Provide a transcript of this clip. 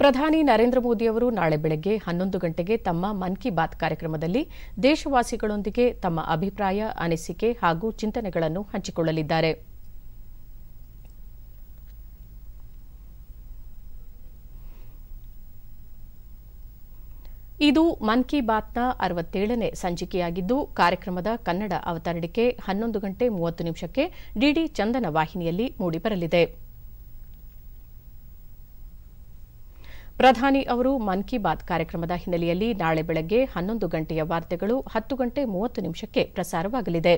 ಪ್ರಧಾನಿ ನರೇಂದ್ರ ಮೋದಿ ಅವರು ನಾಳೆ ಬೆಳಗ್ಗೆ ಹನ್ನೊಂದು ಗಂಟೆಗೆ ತಮ್ಮ ಮನ್ ಕಿ ಬಾತ್ ಕಾರ್ಯಕ್ರಮದಲ್ಲಿ ದೇಶವಾಸಿಗಳೊಂದಿಗೆ ತಮ್ಮ ಅಭಿಪ್ರಾಯ ಅನಿಸಿಕೆ ಹಾಗೂ ಚಿಂತನೆಗಳನ್ನು ಹಂಚಿಕೊಳ್ಳಲಿದ್ದಾರೆ ಇದು ಮನ್ ಕಿ ಬಾತ್ನ ಅರವತ್ತೇಳನೇ ಸಂಚಿಕೆಯಾಗಿದ್ದು ಕಾರ್ಯಕ್ರಮದ ಕನ್ನಡ ಅವತರಣಿಕೆ ಹನ್ನೊಂದು ಗಂಟೆ ಮೂವತ್ತು ನಿಮಿಷಕ್ಕೆ ಡಿಡಿ ಚಂದನ ವಾಹಿನಿಯಲ್ಲಿ ಮೂಡಿಬರಲಿದೆ ಪ್ರಧಾನಿ ಅವರು ಮನ್ ಕಿ ಬಾತ್ ಕಾರ್ಯಕ್ರಮದ ಹಿನ್ನೆಲೆಯಲ್ಲಿ ನಾಳೆ ಬೆಳಗ್ಗೆ ಹನ್ನೊಂದು ಗಂಟೆಯ ವಾರ್ತೆಗಳು ಹತ್ತು ಗಂಟೆ ಮೂವತ್ತು ನಿಮಿಷಕ್ಕೆ ಪ್ರಸಾರವಾಗಲಿದೆ